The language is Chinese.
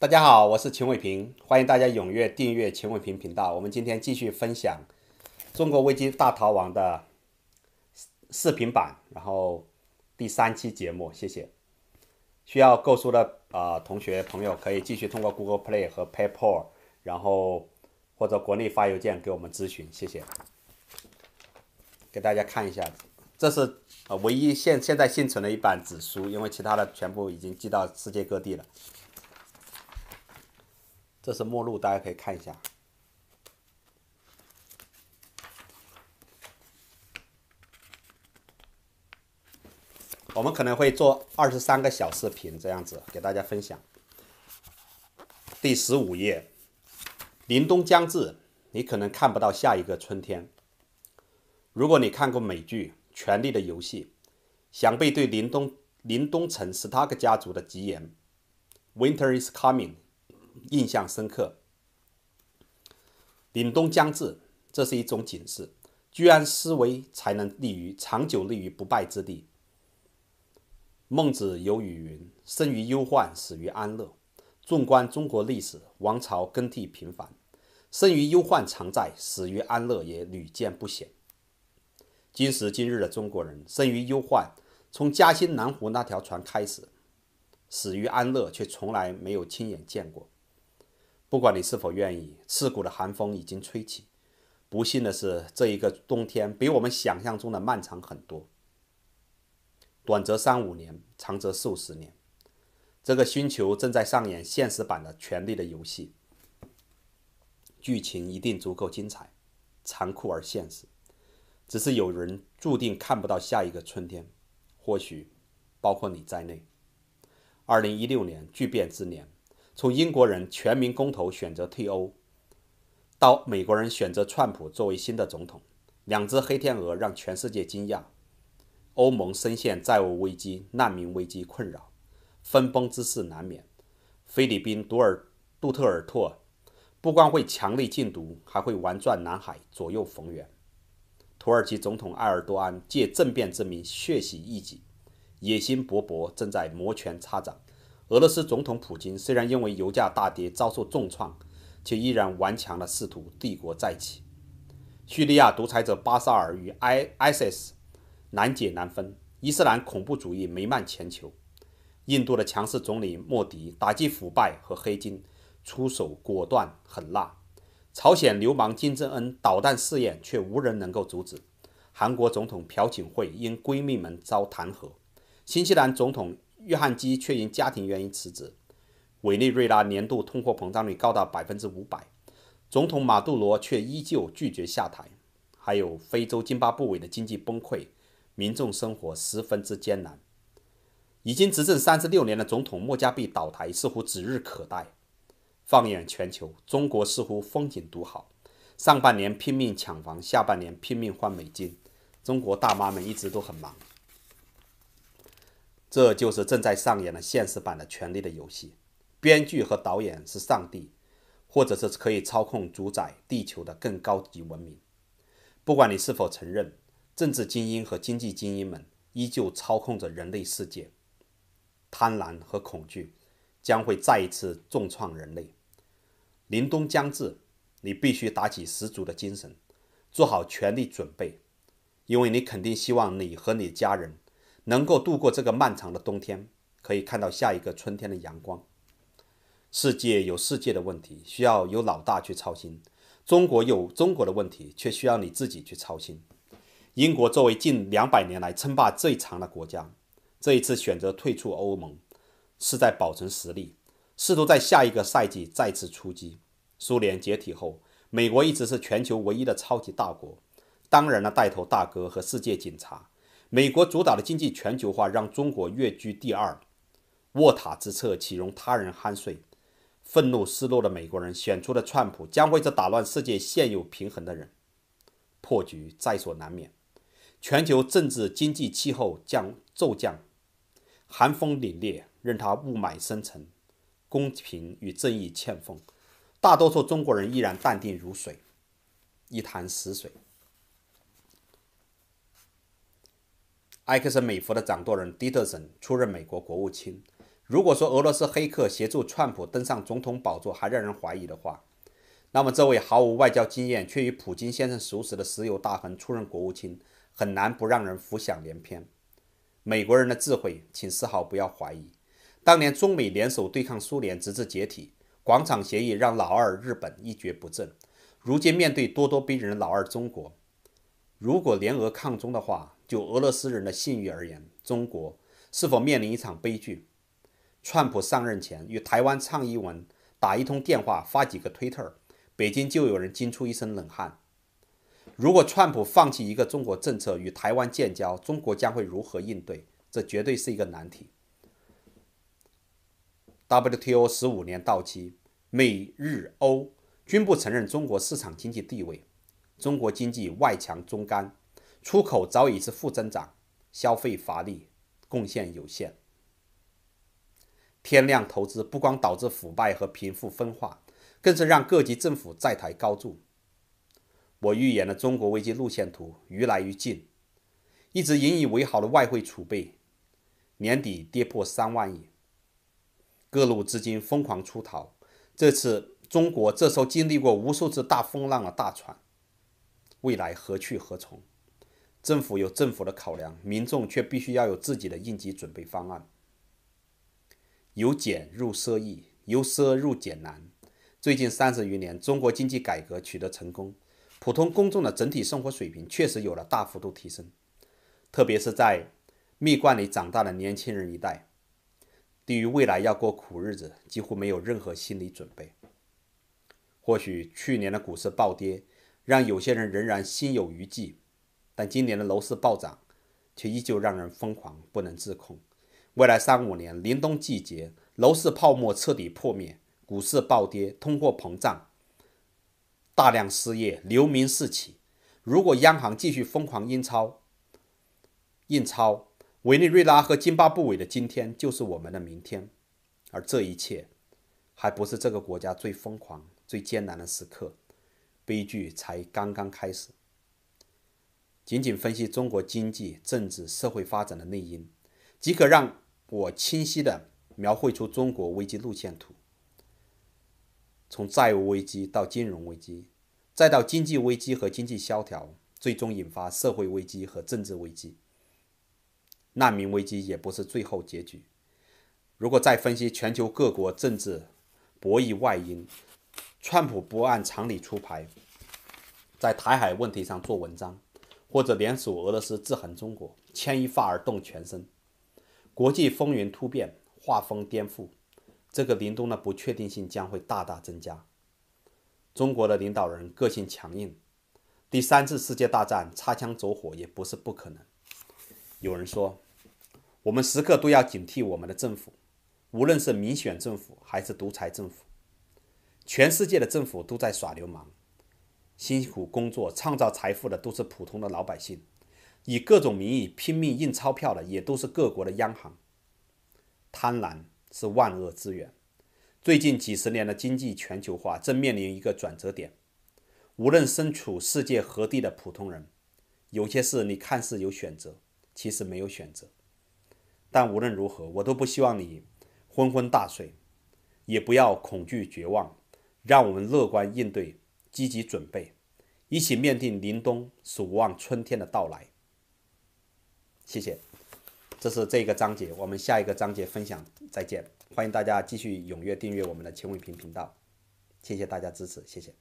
大家好，我是秦伟平，欢迎大家踊跃订阅秦伟平频道。我们今天继续分享《中国危机大逃亡》的视频版，然后第三期节目，谢谢。需要购书的啊同学朋友可以继续通过 Google Play 和 PayPal，然后或者国内发邮件给我们咨询，谢谢。给大家看一下，这是呃唯一现现在幸存的一版纸书，因为其他的全部已经寄到世界各地了。这是目录，大家可以看一下。我们可能会做二十三个小视频，这样子给大家分享。第十五页，凛冬将至，你可能看不到下一个春天。如果你看过美剧《权力的游戏》，想必对凛冬凛冬城史塔克家族的吉言 “Winter is coming” 印象深刻。凛冬将至，这是一种警示。居安思危，才能立于长久，立于不败之地。孟子有语云：“生于忧患，死于安乐。”纵观中国历史，王朝更替频繁，生于忧患常在，死于安乐也屡见不鲜。今时今日的中国人，生于忧患，从嘉兴南湖那条船开始；死于安乐，却从来没有亲眼见过。不管你是否愿意，刺骨的寒风已经吹起。不幸的是，这一个冬天比我们想象中的漫长很多，短则三五年，长则数十年。这个星球正在上演现实版的《权力的游戏》，剧情一定足够精彩、残酷而现实。只是有人注定看不到下一个春天，或许包括你在内。二零一六年，巨变之年。从英国人全民公投选择退欧，到美国人选择川普作为新的总统，两只黑天鹅让全世界惊讶。欧盟深陷债务危机、难民危机困扰，分崩之势难免。菲律宾独尔杜特尔特不光会强力禁毒，还会玩转南海，左右逢源。土耳其总统埃尔多安借政变之名血洗异己，野心勃勃，正在摩拳擦掌。俄罗斯总统普京虽然因为油价大跌遭受重创，却依然顽强地试图帝国再起。叙利亚独裁者巴沙尔与 i s i s 难解难分，伊斯兰恐怖主义弥漫全球。印度的强势总理莫迪打击腐败和黑金，出手果断狠辣。朝鲜流氓金正恩导弹试验却无人能够阻止。韩国总统朴槿惠因闺蜜们遭弹劾，新西兰总统。约翰基却因家庭原因辞职。委内瑞拉年度通货膨胀率高达百分之五百，总统马杜罗却依旧拒绝下台。还有非洲津巴布韦的经济崩溃，民众生活十分之艰难。已经执政三十六年的总统莫加贝倒台似乎指日可待。放眼全球，中国似乎风景独好。上半年拼命抢房，下半年拼命换美金，中国大妈们一直都很忙。这就是正在上演的现实版的《权力的游戏》，编剧和导演是上帝，或者是可以操控主宰地球的更高级文明。不管你是否承认，政治精英和经济精英们依旧操控着人类世界。贪婪和恐惧将会再一次重创人类。临冬将至，你必须打起十足的精神，做好全力准备，因为你肯定希望你和你家人。能够度过这个漫长的冬天，可以看到下一个春天的阳光。世界有世界的问题，需要有老大去操心；中国有中国的问题，却需要你自己去操心。英国作为近两百年来称霸最长的国家，这一次选择退出欧盟，是在保存实力，试图在下一个赛季再次出击。苏联解体后，美国一直是全球唯一的超级大国，当然了，带头大哥和世界警察。美国主导的经济全球化让中国跃居第二，卧榻之侧岂容他人酣睡？愤怒失落的美国人选出的川普，将为是打乱世界现有平衡的人，破局在所难免。全球政治经济气候将骤降，寒风凛冽，任他雾霾深沉，公平与正义欠奉。大多数中国人依然淡定如水，一潭死水。埃克森美孚的掌舵人迪特森出任美国国务卿。如果说俄罗斯黑客协助川普登上总统宝座还让人怀疑的话，那么这位毫无外交经验却与普京先生熟识的石油大亨出任国务卿，很难不让人浮想联翩。美国人的智慧，请丝毫不要怀疑。当年中美联手对抗苏联，直至解体；广场协议让老二日本一蹶不振。如今面对咄咄逼人的老二中国。如果联俄抗中的话，就俄罗斯人的信誉而言，中国是否面临一场悲剧？川普上任前与台湾倡议文，打一通电话，发几个推特，北京就有人惊出一身冷汗。如果川普放弃一个中国政策与台湾建交，中国将会如何应对？这绝对是一个难题。WTO 十五年到期，美日欧均不承认中国市场经济地位。中国经济外强中干，出口早已是负增长，消费乏力，贡献有限。天量投资不光导致腐败和贫富分化，更是让各级政府债台高筑。我预言的中国危机路线图愈来愈近，一直引以为豪的外汇储备年底跌破三万亿，各路资金疯狂出逃。这次，中国这艘经历过无数次大风浪的大船。未来何去何从？政府有政府的考量，民众却必须要有自己的应急准备方案。由俭入奢易，由奢入俭难。最近三十余年，中国经济改革取得成功，普通公众的整体生活水平确实有了大幅度提升。特别是在蜜罐里长大的年轻人一代，对于未来要过苦日子，几乎没有任何心理准备。或许去年的股市暴跌。让有些人仍然心有余悸，但今年的楼市暴涨却依旧让人疯狂不能自控。未来三五年，凛冬季节，楼市泡沫彻底破灭，股市暴跌，通货膨胀，大量失业，流民四起。如果央行继续疯狂印钞，印钞，委内瑞拉和津巴布韦的今天就是我们的明天。而这一切，还不是这个国家最疯狂、最艰难的时刻。悲剧才刚刚开始。仅仅分析中国经济、政治、社会发展的内因，即可让我清晰的描绘出中国危机路线图。从债务危机到金融危机，再到经济危机和经济萧条，最终引发社会危机和政治危机、难民危机，也不是最后结局。如果再分析全球各国政治博弈外因，川普不按常理出牌，在台海问题上做文章，或者联手俄罗斯制衡中国，牵一发而动全身，国际风云突变，画风颠覆，这个林东的不确定性将会大大增加。中国的领导人个性强硬，第三次世界大战擦枪走火也不是不可能。有人说，我们时刻都要警惕我们的政府，无论是民选政府还是独裁政府。全世界的政府都在耍流氓，辛苦工作创造财富的都是普通的老百姓，以各种名义拼命印钞票的也都是各国的央行。贪婪是万恶之源。最近几十年的经济全球化正面临一个转折点。无论身处世界何地的普通人，有些事你看似有选择，其实没有选择。但无论如何，我都不希望你昏昏大睡，也不要恐惧绝望。让我们乐观应对，积极准备，一起面对凛冬，守望春天的到来。谢谢，这是这个章节，我们下一个章节分享再见。欢迎大家继续踊跃订阅我们的秦伟平频道，谢谢大家支持，谢谢。